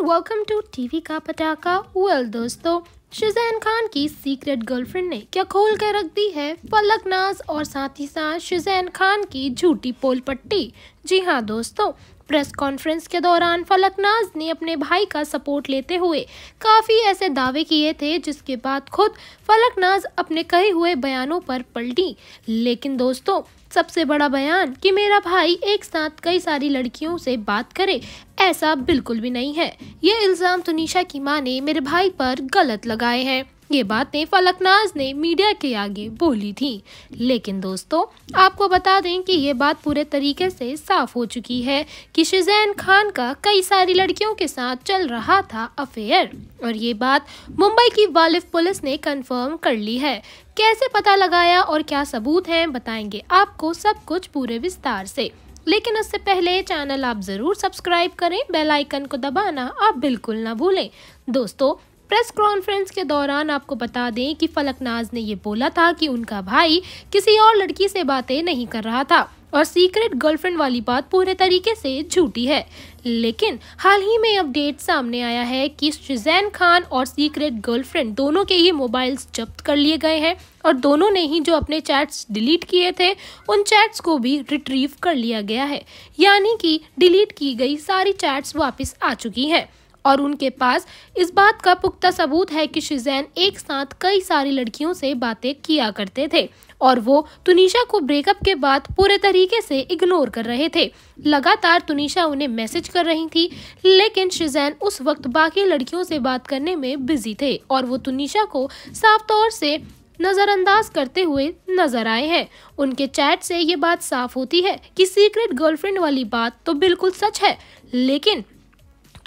and welcome to TV का पटाखा well दोस्तों शुजैन खान की सीक्रेट गर्लफ्रेंड ने क्या खोल कर रख दी है फलक नाज और साथ ही साथ शुजैन खान की झूठी पोल पट्टी जी हाँ दोस्तों प्रेस कॉन्फ्रेंस के दौरान फलकनाज ने अपने भाई का सपोर्ट लेते हुए काफ़ी ऐसे दावे किए थे जिसके बाद खुद फलकनाज अपने कहे हुए बयानों पर पलटी लेकिन दोस्तों सबसे बड़ा बयान कि मेरा भाई एक साथ कई सारी लड़कियों से बात करे ऐसा बिल्कुल भी नहीं है ये इल्ज़ाम तुनिशा की माँ ने मेरे भाई पर गलत लगाए हैं ये बातें फलकनाज ने मीडिया के आगे बोली थी लेकिन दोस्तों आपको बता दें कि ये बात पूरे तरीके से साफ हो चुकी है कि शिजैन खान का कई सारी लड़कियों के साथ चल रहा था अफेयर और ये बात मुंबई की वालिफ पुलिस ने कंफर्म कर ली है कैसे पता लगाया और क्या सबूत हैं बताएंगे आपको सब कुछ पूरे विस्तार से लेकिन उससे पहले चैनल आप ज़रूर सब्सक्राइब करें बेल आइकन को दबाना आप बिल्कुल ना भूलें दोस्तों प्रेस कॉन्फ्रेंस के दौरान आपको बता दें कि फलकनाज ने ये बोला था कि उनका भाई किसी और लड़की से बातें नहीं कर रहा था और सीक्रेट गर्लफ्रेंड वाली बात पूरे तरीके से झूठी है लेकिन हाल ही में अपडेट सामने आया है कि शिजैन खान और सीक्रेट गर्लफ्रेंड दोनों के ही मोबाइल्स जब्त कर लिए गए हैं और दोनों ने ही जो अपने चैट्स डिलीट किए थे उन चैट्स को भी रिट्रीव कर लिया गया है यानी कि डिलीट की गई सारी चैट्स वापस आ चुकी हैं और उनके पास इस बात का पुख्ता सबूत है कि शिजैन एक साथ कई सारी लड़कियों से बातें किया करते थे और वो तुनिशा को ब्रेकअप के बाद पूरे तरीके से इग्नोर कर रहे थे लगातार तुनिशा उन्हें मैसेज कर रही थी लेकिन शिजैन उस वक्त बाकी लड़कियों से बात करने में बिजी थे और वो तुनिशा को साफ तौर से नज़रअंदाज करते हुए नज़र आए हैं उनके चैट से ये बात साफ होती है कि सीक्रेट गर्लफ्रेंड वाली बात तो बिल्कुल सच है लेकिन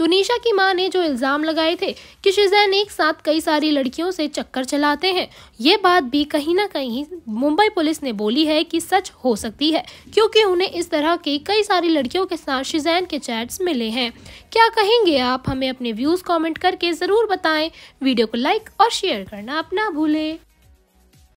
तुनिशा की मां ने जो इल्ज़ाम लगाए थे कि शिजैन एक साथ कई सारी लड़कियों से चक्कर चलाते हैं ये बात भी कहीं ना कहीं मुंबई पुलिस ने बोली है कि सच हो सकती है क्योंकि उन्हें इस तरह के कई सारी लड़कियों के साथ शिजैन के चैट्स मिले हैं क्या कहेंगे आप हमें अपने व्यूज़ कॉमेंट करके ज़रूर बताएं वीडियो को लाइक और शेयर करना अपना भूलें